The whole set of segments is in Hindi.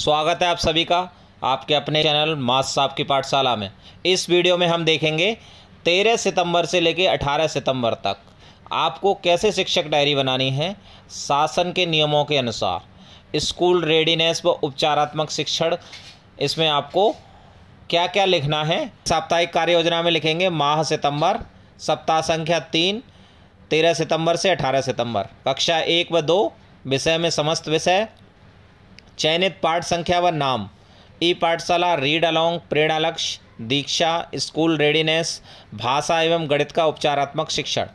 स्वागत है आप सभी का आपके अपने चैनल मास साहब की पाठशाला में इस वीडियो में हम देखेंगे तेरह सितंबर से लेकर अठारह सितंबर तक आपको कैसे शिक्षक डायरी बनानी है शासन के नियमों के अनुसार स्कूल रेडीनेस व उपचारात्मक शिक्षण इसमें आपको क्या क्या लिखना है साप्ताहिक कार्य योजना में लिखेंगे माह सितंबर सप्ताह संख्या तीन तेरह सितंबर से अठारह सितंबर कक्षा एक व दो विषय में समस्त विषय चयनित पाठ संख्या व नाम ई पाठशाला रीड अलोंग प्रेरणा लक्ष्य दीक्षा स्कूल रेडीनेस भाषा एवं गणित का उपचारात्मक शिक्षण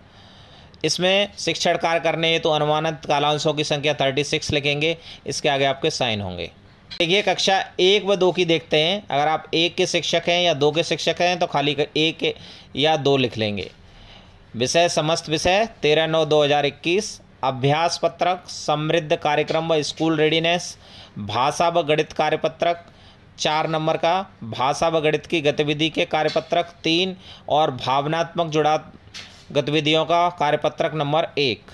इसमें शिक्षण कार्य करने हैं तो अनुमानित कालांशों की संख्या थर्टी सिक्स लिखेंगे इसके आगे आपके साइन होंगे देखिए कक्षा एक व दो की देखते हैं अगर आप एक के शिक्षक हैं या दो के शिक्षक हैं तो खाली एक या दो लिख लेंगे विषय समस्त विषय तेरह नौ दो हज़ार इक्कीस अभ्यास पत्रक समृद्ध कार्यक्रम व स्कूल रेडीनेस भाषा व गणित कार्यपत्रक चार नंबर का भाषा व गणित की गतिविधि के कार्यपत्रक तीन और भावनात्मक जुड़ा गतिविधियों का कार्यपत्रक नंबर एक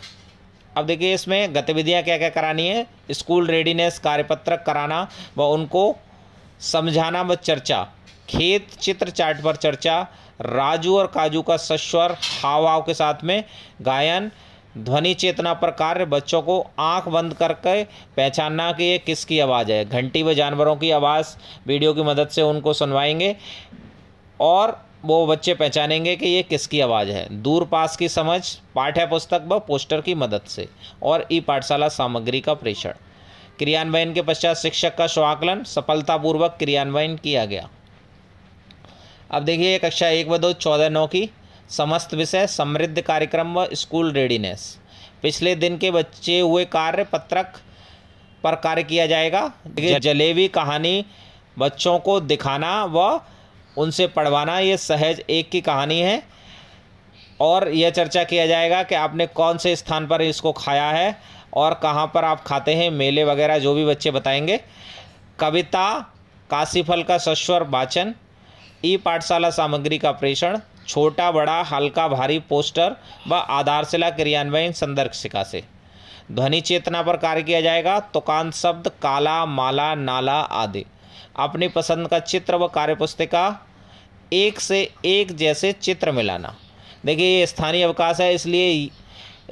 अब देखिए इसमें गतिविधियां क्या क्या करानी है स्कूल रेडीनेस कार्यपत्रक कराना व उनको समझाना व चर्चा खेत चित्र चार्ट पर चर्चा राजू और काजू का सश्वर हाव भाव के साथ में गायन ध्वनि चेतना पर कार्य बच्चों को आंख बंद करके पहचानना कि ये किसकी आवाज़ है घंटी व जानवरों की आवाज़ वीडियो की मदद से उनको सुनवाएंगे और वो बच्चे पहचानेंगे कि ये किसकी आवाज़ है दूर पास की समझ पाठ्य पुस्तक व पोस्टर की मदद से और ई पाठशाला सामग्री का प्रेषण क्रियान्वयन के पश्चात शिक्षक का स्वाकलन सफलतापूर्वक क्रियान्वयन किया गया अब देखिए कक्षा एक व दो चौदह नौ की समस्त विषय समृद्ध कार्यक्रम व स्कूल रेडीनेस पिछले दिन के बच्चे हुए कार्य पत्रक पर कार्य किया जाएगा जलेबी कहानी बच्चों को दिखाना व उनसे पढ़वाना ये सहज एक की कहानी है और यह चर्चा किया जाएगा कि आपने कौन से स्थान पर इसको खाया है और कहाँ पर आप खाते हैं मेले वगैरह जो भी बच्चे बताएंगे कविता काशीफल का सस्वर वाचन ई पाठशाला सामग्री का प्रेषण छोटा बड़ा हल्का भारी पोस्टर व आधारशिला क्रियान्वयन संदर्शिका से ध्वनि चेतना पर कार्य किया जाएगा तुकान शब्द काला माला नाला आदि अपनी पसंद का चित्र व कार्य पुस्तिका एक से एक जैसे चित्र मिलाना देखिए ये स्थानीय अवकाश है इसलिए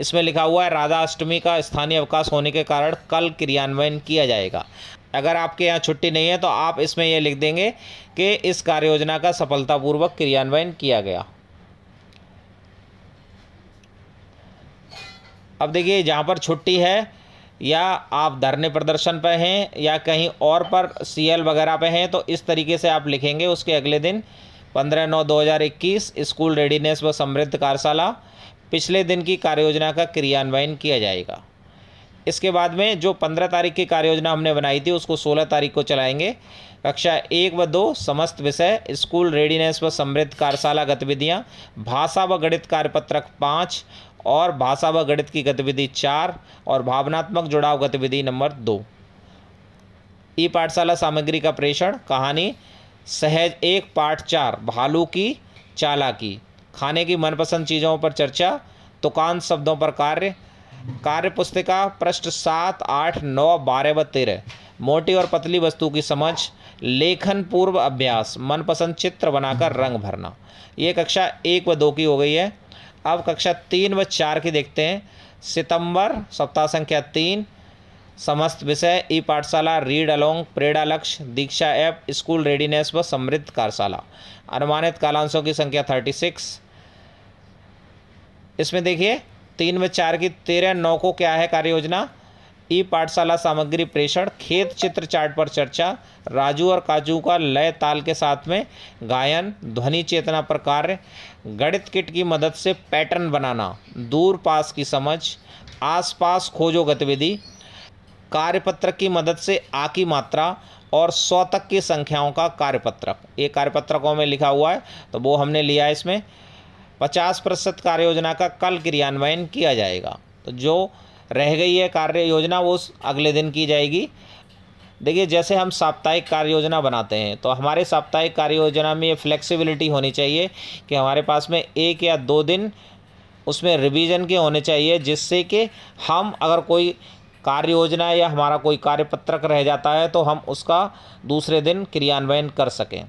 इसमें लिखा हुआ है राधा अष्टमी का स्थानीय अवकाश होने के कारण कल क्रियान्वयन किया जाएगा अगर आपके यहाँ छुट्टी नहीं है तो आप इसमें यह लिख देंगे कि इस कार्य योजना का सफलतापूर्वक क्रियान्वयन किया गया अब देखिए जहाँ पर छुट्टी है या आप धरने प्रदर्शन पर हैं या कहीं और पर सीएल वगैरह पे हैं तो इस तरीके से आप लिखेंगे उसके अगले दिन पंद्रह नौ दो हज़ार इक्कीस स्कूल रेडीनेस व समृद्ध कार्यशाला पिछले दिन की कार्य योजना का क्रियान्वयन किया जाएगा इसके बाद में जो पंद्रह तारीख की कार्य योजना हमने बनाई थी उसको सोलह तारीख को चलाएंगे कक्षा एक व दो समस्त विषय स्कूल रेडीनेस व समृद्ध कार्यशाला गतिविधियाँ भाषा व गणित कार्यपत्रक पाँच और भाषा व गणित की गतिविधि चार और भावनात्मक जुड़ाव गतिविधि नंबर दो ई पाठशाला सामग्री का प्रेषण कहानी सहज एक पाठ चार भालू की चाला की खाने की मनपसंद चीज़ों पर चर्चा तुकान शब्दों पर कार्य कार्य पुस्तिका पृष्ठ सात आठ नौ बारह व तेरह मोटी और पतली वस्तु की समझ लेखन पूर्व अभ्यास मनपसंद चित्र बनाकर रंग भरना ये कक्षा एक व दो की हो गई है अब कक्षा तीन व चार की देखते हैं सितंबर सप्ताह संख्या तीन समस्त विषय ई पाठशाला रीड अलोंग प्रेरणा लक्ष्य दीक्षा ऐप स्कूल रेडीनेस व समृद्ध कार्यशाला अनुमानित कालांशों की संख्या थर्टी सिक्स इसमें देखिए तीन में चार की तेरह नौ को क्या है कार्य योजना ई पाठशाला सामग्री प्रेषण खेत चित्र चार्ट पर चर्चा राजू और काजू का लय ताल के साथ में गायन ध्वनि चेतना पर कार्य गणित किट की मदद से पैटर्न बनाना दूर पास की समझ आसपास खोजो गतिविधि कार्यपत्रक की मदद से आ की मात्रा और सौ तक की संख्याओं का कार्यपत्रक ये कार्यपत्रकों में लिखा हुआ है तो वो हमने लिया इसमें पचास प्रतिशत कार्य योजना का कल क्रियान्वयन किया जाएगा तो जो रह गई है कार्य योजना वो अगले दिन की जाएगी देखिए जैसे हम साप्ताहिक कार्य योजना बनाते हैं तो हमारे साप्ताहिक कार्य योजना में ये फ्लेक्सिबिलिटी होनी चाहिए कि हमारे पास में एक या दो दिन उसमें रिवीजन के होने चाहिए जिससे कि हम अगर कोई कार्य योजना या हमारा कोई कार्यपत्रक रह जाता है तो हम उसका दूसरे दिन क्रियान्वयन कर सकें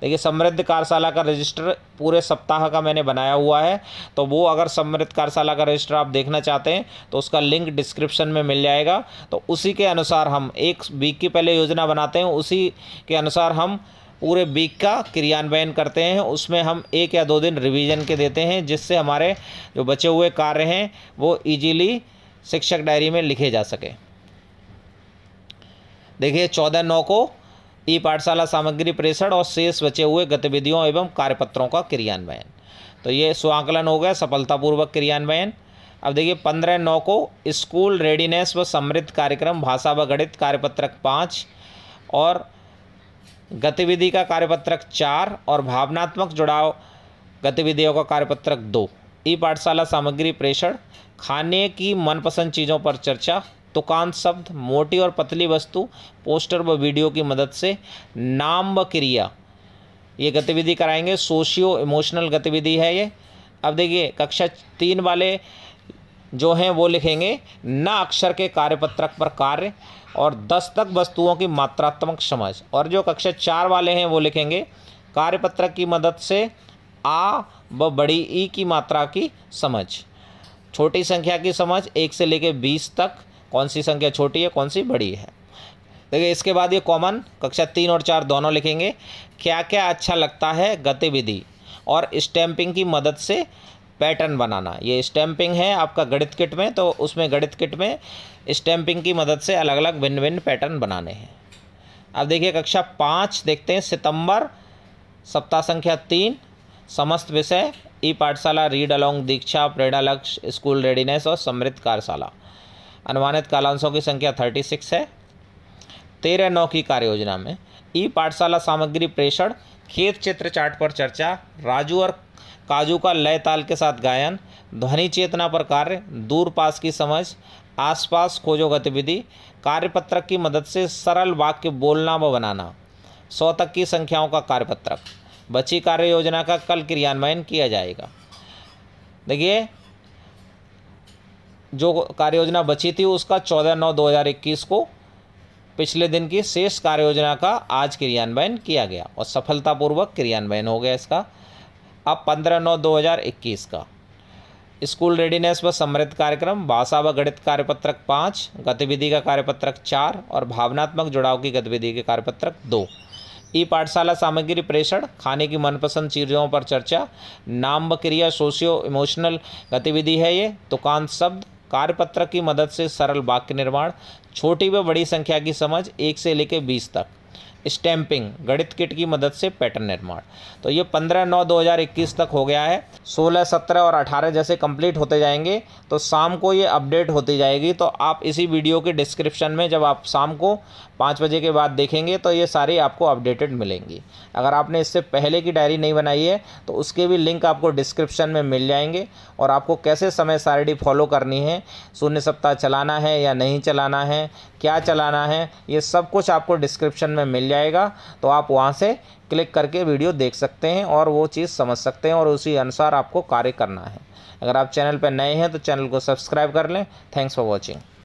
देखिए समृद्ध कार्यशाला का रजिस्टर पूरे सप्ताह का मैंने बनाया हुआ है तो वो अगर समृद्ध कार्यशाला का रजिस्टर आप देखना चाहते हैं तो उसका लिंक डिस्क्रिप्शन में मिल जाएगा तो उसी के अनुसार हम एक वीक की पहले योजना बनाते हैं उसी के अनुसार हम पूरे वीक का क्रियान्वयन करते हैं उसमें हम एक या दो दिन रिवीजन के देते हैं जिससे हमारे जो बचे हुए कार्य हैं वो इजीली शिक्षक डायरी में लिखे जा सके देखिए चौदह नौ को ई पाठशाला सामग्री प्रेषण और शेष बचे हुए गतिविधियों एवं कार्यपत्रों का क्रियान्वयन तो ये स्वांकलन हो गया सफलतापूर्वक क्रियान्वयन अब देखिए पंद्रह नौ को स्कूल रेडीनेस व समृद्ध कार्यक्रम भाषा व गणित कार्यपत्रक पाँच और गतिविधि का कार्यपत्रक चार और भावनात्मक जुड़ाव गतिविधियों का कार्यपत्रक दो ई पाठशाला सामग्री प्रेषण खाने की मनपसंद चीज़ों पर चर्चा तुकांत शब्द मोटी और पतली वस्तु पोस्टर व वीडियो की मदद से नाम व क्रिया ये गतिविधि कराएंगे सोशियो इमोशनल गतिविधि है ये अब देखिए कक्षा तीन वाले जो हैं वो लिखेंगे न अक्षर के कार्यपत्रक पर कार्य और दस तक वस्तुओं की मात्रात्मक समझ और जो कक्षा चार वाले हैं वो लिखेंगे कार्यपत्रक की मदद से आ व बड़ी ई की मात्रा की समझ छोटी संख्या की समझ एक से लेकर बीस तक कौन सी संख्या छोटी है कौन सी बड़ी है देखिए इसके बाद ये कॉमन कक्षा तीन और चार दोनों लिखेंगे क्या क्या अच्छा लगता है गतिविधि और स्टैंपिंग की मदद से पैटर्न बनाना ये स्टैंपिंग है आपका गणित किट में तो उसमें गणित किट में स्टैंपिंग की मदद से अलग अलग भिन्न भिन्न पैटर्न बनाने हैं अब देखिए कक्षा पाँच देखते हैं सितंबर सप्ताह संख्या तीन समस्त विषय ई पाठशाला रीड अलोंग दीक्षा प्रेरणा लक्ष्य स्कूल रेडीनेस और समृद्ध कार्यशाला अनुमानित कालांशों की संख्या थर्टी सिक्स है तेरह नौ की कार्य योजना में ई पाठशाला सामग्री प्रेषण खेत क्षेत्र चार्ट पर चर्चा राजू और काजू का लय ताल के साथ गायन ध्वनि चेतना पर कार्य दूर पास की समझ आसपास खोजो गतिविधि कार्यपत्रक की मदद से सरल वाक्य बोलना व बनाना सौ तक की संख्याओं का कार्यपत्रक बची कार्य योजना का कल क्रियान्वयन किया जाएगा देखिए जो कार्य योजना बची थी उसका चौदह नौ दो हज़ार इक्कीस को पिछले दिन की शेष कार्य योजना का आज क्रियान्वयन किया गया और सफलतापूर्वक क्रियान्वयन हो गया इसका अब पंद्रह नौ दो हज़ार इक्कीस का स्कूल रेडीनेस व समृद्ध कार्यक्रम भाषा व गणित कार्यपत्रक पाँच गतिविधि का कार्यपत्रक चार और भावनात्मक जुड़ाव की गतिविधि के कार्यपत्रक दो ई पाठशाला सामग्री प्रेषण खाने की मनपसंद चीज़ों पर चर्चा नाम व क्रिया सोशियो इमोशनल गतिविधि है ये तुकान तो शब्द कार्यपत्र की मदद से सरल वाक्य निर्माण छोटी व बड़ी संख्या की समझ एक से लेकर बीस तक स्टैंपिंग गणित किट की मदद से पैटर्न निर्माण तो ये 15 नौ 2021 तक हो गया है 16 17 और 18 जैसे कंप्लीट होते जाएंगे तो शाम को ये अपडेट होती जाएगी तो आप इसी वीडियो के डिस्क्रिप्शन में जब आप शाम को पाँच बजे के बाद देखेंगे तो ये सारी आपको अपडेटेड मिलेंगी अगर आपने इससे पहले की डायरी नहीं बनाई है तो उसके भी लिंक आपको डिस्क्रिप्शन में मिल जाएंगे और आपको कैसे समय सारणी फॉलो करनी है शून्य सप्ताह चलाना है या नहीं चलाना है क्या चलाना है ये सब कुछ आपको डिस्क्रिप्शन में मिल जाएगा जाएगा तो आप वहाँ से क्लिक करके वीडियो देख सकते हैं और वो चीज़ समझ सकते हैं और उसी अनुसार आपको कार्य करना है अगर आप चैनल पर नए हैं तो चैनल को सब्सक्राइब कर लें थैंक्स फॉर वॉचिंग